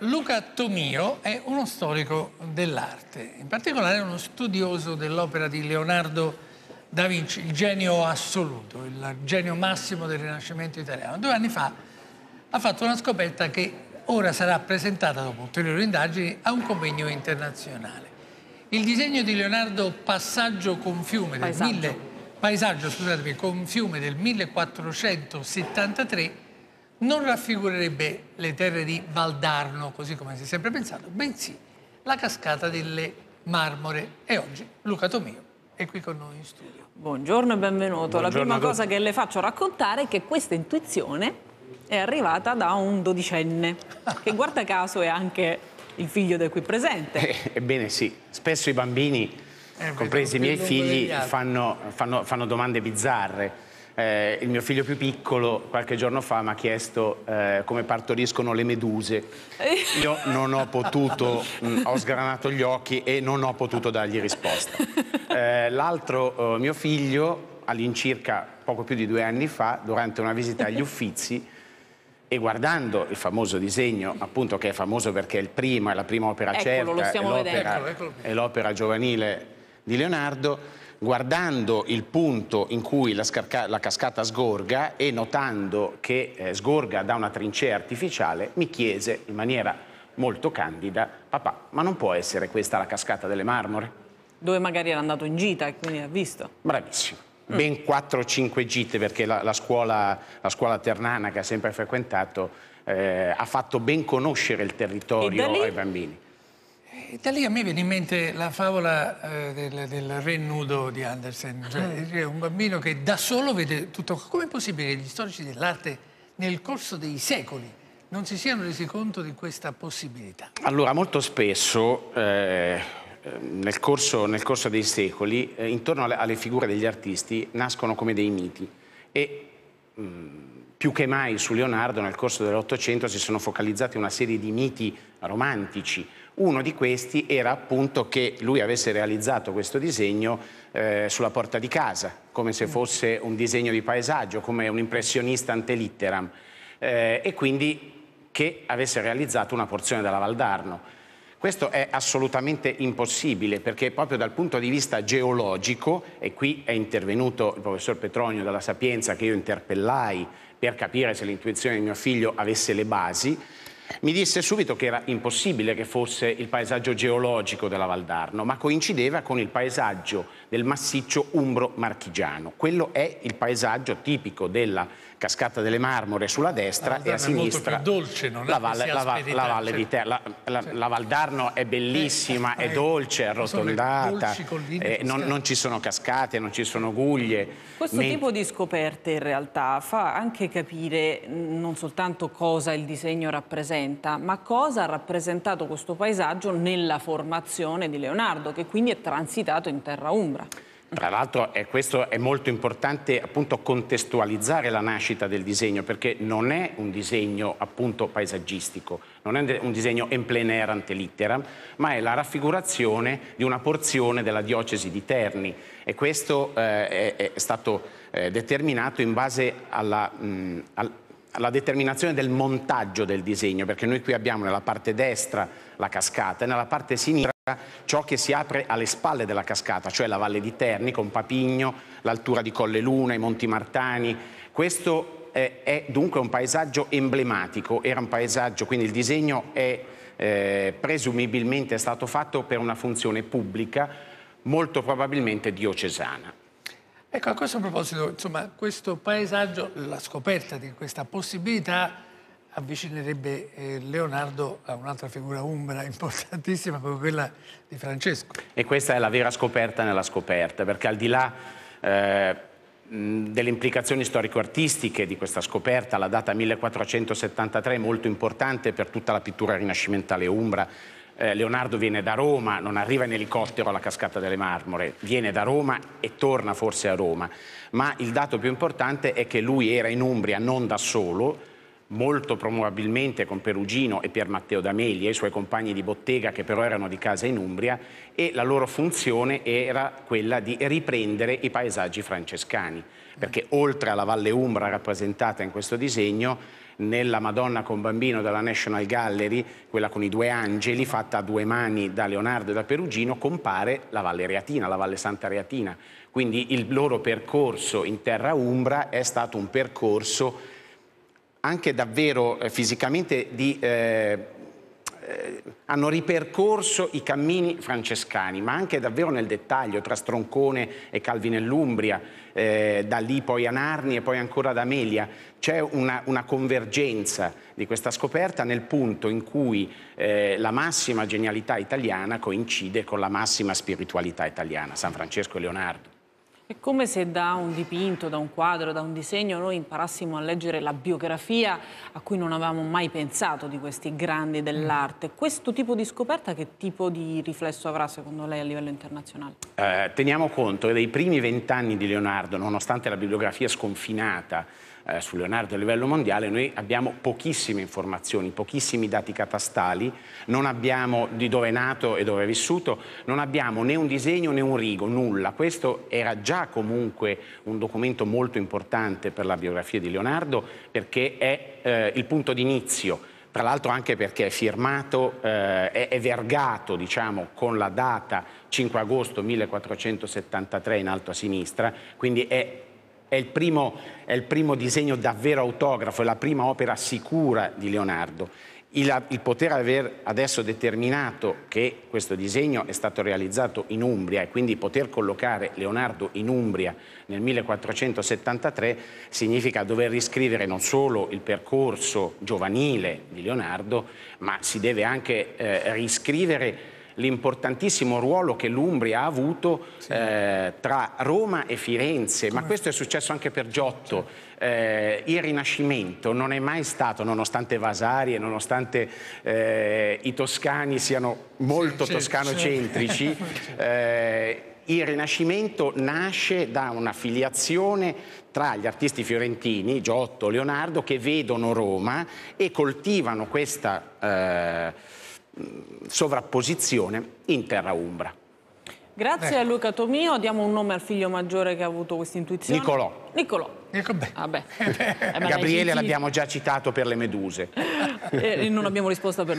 Luca Tomio è uno storico dell'arte, in particolare è uno studioso dell'opera di Leonardo da Vinci, il genio assoluto, il genio massimo del Rinascimento italiano. Due anni fa ha fatto una scoperta che ora sarà presentata, dopo ulteriori indagini, a un convegno internazionale. Il disegno di Leonardo Passaggio con fiume del, 1473 non raffigurerebbe le terre di Valdarno, così come si è sempre pensato, bensì la cascata delle Marmore. E oggi Luca Tomio è qui con noi in studio. Buongiorno e benvenuto. Buongiorno la prima cosa che le faccio raccontare è che questa intuizione è arrivata da un dodicenne, che guarda caso è anche il figlio del qui presente. Eh, ebbene sì, spesso i bambini, eh, compresi i miei figli, fanno, fanno, fanno domande bizzarre eh, il mio figlio più piccolo qualche giorno fa mi ha chiesto eh, come partoriscono le meduse. Io non ho potuto, mh, mm, ho sgranato gli occhi e non ho potuto dargli risposta. Eh, l'altro eh, mio figlio, all'incirca poco più di due anni fa, durante una visita agli Uffizi, e guardando il famoso disegno, appunto che è famoso perché è il primo, è la prima opera Eccolo, certa, è l'opera, giovanile di Leonardo, guardando il punto in cui la, la cascata sgorga e notando che eh, sgorga da una trincea artificiale, mi chiese in maniera molto candida, papà, ma non può essere questa la cascata delle marmore? Dove magari era andato in gita e quindi ha visto. Bravissimo mm. ben 4-5 gite perché la, la, scuola, la, scuola, ternana che ha sempre frequentato eh, ha fatto ben conoscere il territorio ai bambini. E da lì a me viene in mente la favola eh, del, del, re nudo di Andersen, cioè, mm. un bambino che da solo vede tutto. Com'è possibile che gli storici dell'arte nel corso dei secoli non si siano resi conto di questa possibilità? Allora, molto spesso eh, eh nel, corso, nel, corso, dei secoli, eh, intorno alle, alle, figure degli artisti nascono come dei miti e mh, mm, più che mai su Leonardo nel corso dell'Ottocento si sono focalizzati una serie di miti romantici. Uno di questi era appunto che lui avesse realizzato questo disegno eh, sulla porta di casa, come se mm. fosse un disegno di paesaggio, come un impressionista antelitteram, eh, e quindi che avesse realizzato una porzione della Valdarno. Questo è assolutamente impossibile perché proprio dal punto di vista geologico, e qui è intervenuto il professor Petronio dalla Sapienza che io interpellai per capire se l'intuizione di mio figlio avesse le basi, mi disse subito che era impossibile che fosse il paesaggio geologico della Valdarno, ma coincideva con il paesaggio del massiccio umbro marchigiano. Quello è il paesaggio tipico della Cascata delle Marmore sulla destra e a sinistra dolce, la, valle, la, va, la, valle di Terra. La, cioè, la Valdarno è bellissima, è, è ecco, ecco. dolce, è arrotondata, eh, non, non, ci sono cascate, non ci sono guglie. Questo men... tipo di scoperte in realtà fa anche capire non soltanto cosa il disegno rappresenta, ma cosa ha rappresentato questo paesaggio nella formazione di Leonardo, che quindi è transitato in terra umbra. Tra l'altro eh, questo è molto importante appunto contestualizzare la nascita del disegno perché non è un disegno appunto paesaggistico, non è un disegno en plein air ante litteram, ma è la raffigurazione di una porzione della diocesi di Terni e questo eh, è, è, stato eh, determinato in base alla, mh, mm, al, alla determinazione del montaggio del disegno perché noi qui abbiamo nella parte destra la cascata e nella parte sinistra ciò che si apre alle spalle della cascata, cioè la Valle di Terni con Papigno, l'altura di Colle Luna, i Monti Martani. Questo è, eh, è dunque un paesaggio emblematico, era un paesaggio, quindi il disegno è eh, presumibilmente stato fatto per una funzione pubblica, molto probabilmente diocesana. Ecco, a questo proposito, insomma, questo paesaggio, la scoperta di questa possibilità avvicinerebbe eh, Leonardo a un'altra figura umbra importantissima, come quella di Francesco. E questa è la vera scoperta nella scoperta, perché al di là eh, delle implicazioni storico-artistiche di questa scoperta, la data 1473 è molto importante per tutta la pittura rinascimentale umbra, eh, Leonardo viene da Roma, non arriva in elicottero alla cascata delle Marmore, viene da Roma e torna forse a Roma, ma il dato più importante è che lui era in Umbria non da solo, molto probabilmente con Perugino e Pier Matteo D'Ameli e i suoi compagni di bottega che però erano di casa in Umbria e la loro funzione era quella di riprendere i paesaggi francescani perché oltre alla Valle Umbra rappresentata in questo disegno nella Madonna con bambino della National Gallery, quella con i due angeli, fatta a due mani da Leonardo e da Perugino, compare la Valle Reatina, la Valle Santa Reatina. Quindi il loro percorso in terra umbra è stato un percorso anche davvero eh, fisicamente di, eh, eh, hanno ripercorso i cammini francescani, ma anche davvero nel dettaglio, tra Stroncone e Calvi nell'Umbria, eh, da lì poi a Narni e poi ancora ad Amelia. C'è una, una, convergenza di questa scoperta nel punto in cui eh, la massima genialità italiana coincide con la massima spiritualità italiana, San Francesco e Leonardo. È come se da un dipinto, da un quadro, da un disegno noi imparassimo a leggere la biografia a cui non avevamo mai pensato di questi grandi dell'arte. Mm. Questo tipo di scoperta che tipo di riflesso avrà secondo lei a livello internazionale? Eh, teniamo conto che dei primi vent'anni di Leonardo, nonostante la bibliografia sconfinata, eh, su Leonardo a livello mondiale, noi abbiamo pochissime informazioni, pochissimi dati catastali, non abbiamo di dove è nato e dove è vissuto, non abbiamo né un disegno né un rigo, nulla. Questo era già comunque un documento molto importante per la biografia di Leonardo perché è eh, il punto d'inizio tra l'altro anche perché è firmato, eh, è, vergato diciamo, con la data 5 agosto 1473 in alto a sinistra, quindi è è il, primo, è il primo disegno davvero autografo, è la prima opera sicura di Leonardo. Il, il, poter aver adesso determinato che questo disegno è stato realizzato in Umbria e quindi poter collocare Leonardo in Umbria nel 1473 significa dover riscrivere non solo il percorso giovanile di Leonardo, ma si deve anche eh, riscrivere l'importantissimo ruolo che l'Umbria ha avuto sì. eh, tra Roma e Firenze, Come? ma questo è successo anche per Giotto. Sì. Eh, il Rinascimento non è mai stato, nonostante Vasari e nonostante eh, i toscani siano molto sì, toscanocentrici, eh, il Rinascimento nasce da una filiazione tra gli artisti fiorentini, Giotto, Leonardo, che vedono Roma e coltivano questa eh, sovrapposizione in terra umbra. Grazie ecco. a Luca Tomio, diamo un nome al figlio maggiore che ha avuto questa intuizione. Nicolò. Nicolò. Ecco Gabriele l'abbiamo già citato per le meduse. Eh, e non abbiamo risposta per